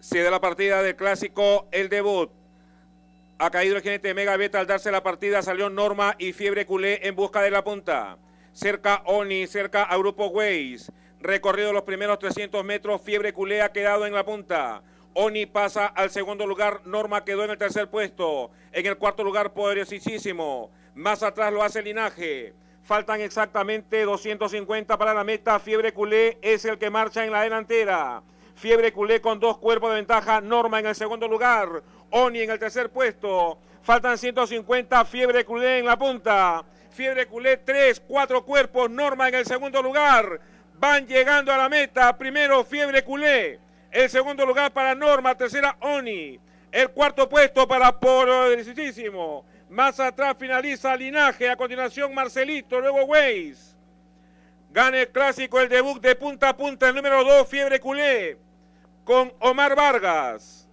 se da la partida del clásico El Debut. Ha caído el jinete Mega Beta al darse la partida, salió Norma y Fiebre Culé en busca de la punta. Cerca Oni, cerca a Grupo Ways. Recorrido los primeros 300 metros, Fiebre Culé ha quedado en la punta. Oni pasa al segundo lugar, Norma quedó en el tercer puesto. En el cuarto lugar, poderosísimo. Más atrás lo hace Linaje. Faltan exactamente 250 para la meta. Fiebre Culé es el que marcha en la delantera. Fiebre Culé con dos cuerpos de ventaja. Norma en el segundo lugar. Oni en el tercer puesto. Faltan 150. Fiebre Culé en la punta. Fiebre Culé tres, cuatro cuerpos. Norma en el segundo lugar. Van llegando a la meta. Primero Fiebre Culé. El segundo lugar para Norma. Tercera Oni. El cuarto puesto para Poderosísimo. Más atrás finaliza Linaje. A continuación Marcelito. Luego Weiss. Gana el clásico el debut de punta a punta. El número dos Fiebre Culé con Omar Vargas.